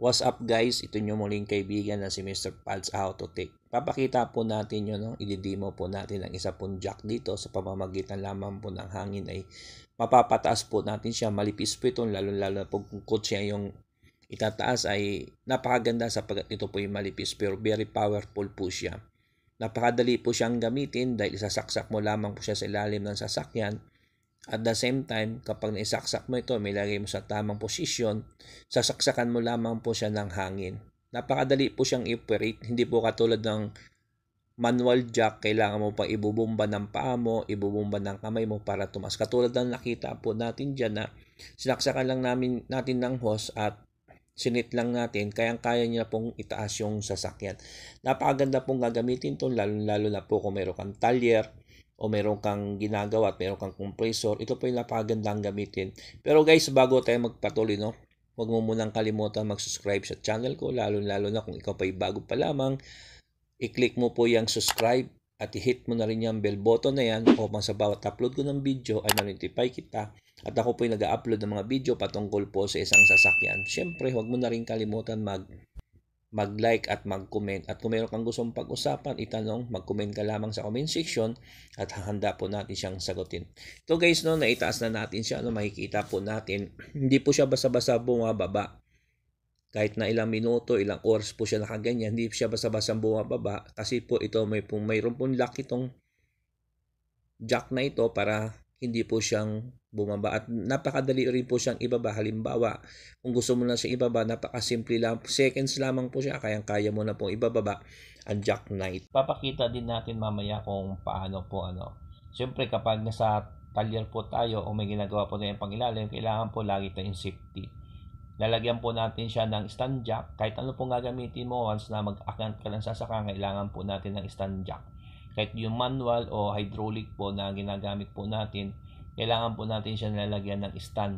What's up guys? Ito nyo muling kaibigan na si Mr. to Take. Papakita po natin yun, no? ididemo po natin ang isa pong jack dito sa pamamagitan lamang po ng hangin ay mapapataas po natin siya. Malipis po ito, lalo lalo po kung kotse siya yung itataas ay napakaganda sapagkat ito po yung malipis pero very powerful po siya. Napakadali po siyang gamitin dahil isasaksak mo lamang po siya sa ilalim ng sasakyan at the same time, kapag naisaksak mo ito, may lagay mo sa tamang posisyon, sasaksakan mo lamang po siya ng hangin. Napakadali po siyang i-operate, hindi po katulad ng manual jack, kailangan mo pang ibubumba ng paa mo, ibubumba ng kamay mo para tumas. Katulad ng nakita po natin dyan na sinaksakan lang namin, natin ng hose at sinit lang natin, kayang-kaya niya pong itaas yung sasakyan. Napakaganda pong gagamitin to, lalo-lalo na po kung meron kang talyer, o meron kang ginagawa at meron kang compressor, ito po yung napagandang gamitin. Pero guys, bago tayo magpatuloy, no, huwag mo munang kalimutan mag-subscribe sa channel ko, lalo-lalo na kung ikaw pa'y bago pa lamang. I-click mo po yung subscribe at i-hit mo na rin yung bell button na yan upang sa bawat upload ko ng video ay ma notify kita at ako po yung nag-upload ng mga video patungkol po sa isang sasakyan. Siyempre, huwag mo na rin kalimutan mag mag-like at mag-comment. At kung meron kang gustong pag-usapan, itanong, mag-comment ka lamang sa comment section at hahanda po natin siyang sagutin. So guys, no, naitaas na natin siya. Ano, makikita po natin, hindi po siya basa-basa bumababa. Kahit na ilang minuto, ilang oras po siya nakaganyan, hindi siya basa-basa bumababa. Kasi po ito, may, mayroon pong lock itong jack na ito para hindi po siyang bumaba at napakadali rin po siyang ibaba halimbawa kung gusto mo na siyang ibaba napakasimple lang seconds lamang po siya kayang kaya mo na po ibababa ang jack knight papakita din natin mamaya kung paano po ano Siyempre, kapag nasa talyer po tayo o may ginagawa po tayong pangilalim kailangan po lagi tayong safety lalagyan po natin siya ng stand jack kahit ano po gagamitin mo once na mag-account ka lang sa sasakang kailangan po natin ng stand jack kahit yung manual o hydraulic po na ginagamit po natin, kailangan po natin siya nilalagyan ng stand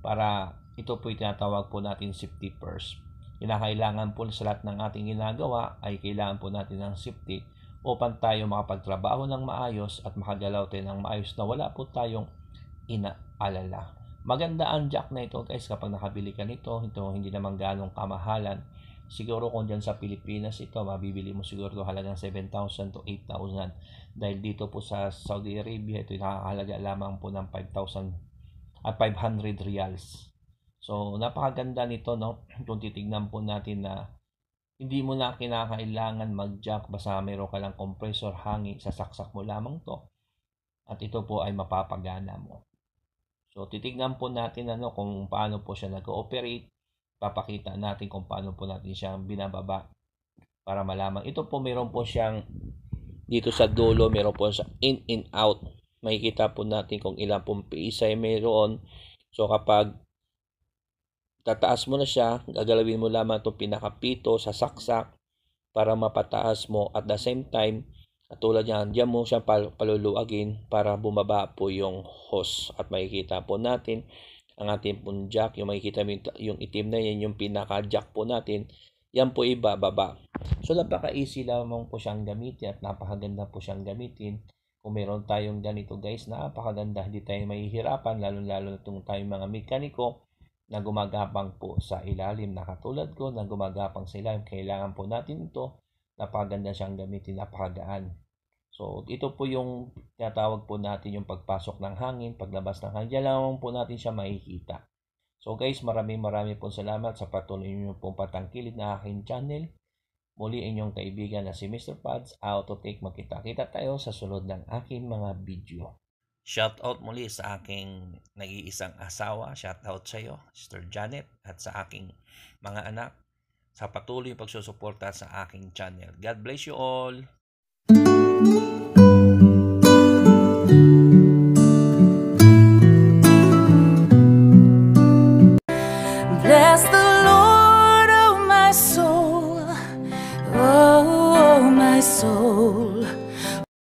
para ito po yung tinatawag po natin safety first. Kinakailangan po sa lahat ng ating ginagawa ay kailangan po natin ng safety upang tayo makapagtrabaho ng maayos at makagalaw tayo ng maayos na wala po tayong inaalala. Maganda ang jack na ito guys kapag nakabili ka nito. Ito hindi naman ganong kamahalan Siguro kung dyan sa Pilipinas ito, mabibili mo siguro halagang 7,000 to 8,000. Dahil dito po sa Saudi Arabia, ito nakakahalaga lamang po ng 5,000 at 500 reals. So, napakaganda nito, no? Kung titignan po natin na hindi mo na kinakailangan mag-jack basta meron ka lang compressor hangi, sasaksak mo lamang to. At ito po ay mapapagana mo. So, titignan po natin ano, kung paano po siya nag-ooperate papakita natin kung paano po natin siyang binababa para malaman. Ito po meron po siyang dito sa dulo, meron po sa in and out. Makikita po natin kung ilan pong PSI meron. So kapag tataas mo na siya, gagalawin mo lamang itong pinakapito sa saksak para mapataas mo at the same time Katulad yan, diyan mo siya pal- paluluagin para bumaba po yung hose. At makikita po natin ang ating pong jack. Yung makikita mo yung itim na yan, yung pinaka-jack po natin, yan po ibababa. So napaka-easy lamang po siyang gamitin at napakaganda po siyang gamitin. Kung meron tayong ganito guys, napakaganda. Hindi tayo mahihirapan, lalo-lalo na itong tayong mga mekaniko na gumagapang po sa ilalim na katulad ko na gumagapang sa ilalim. Kailangan po natin ito. Napakaganda siyang gamitin, napakagaan. So, ito po yung tinatawag po natin yung pagpasok ng hangin, paglabas ng hangin. Diyan lamang po natin siya makikita. So guys, maraming maraming po salamat sa patuloy niyo pong patangkilit na aking channel. Muli inyong kaibigan na si Mr. Pads, take makita kita tayo sa sunod ng aking mga video. Shout out muli sa aking nag-iisang asawa. shout out sa iyo, Sister Janet, at sa aking mga anak sa patuloy pagsusuporta sa aking channel. God bless you all! Bless the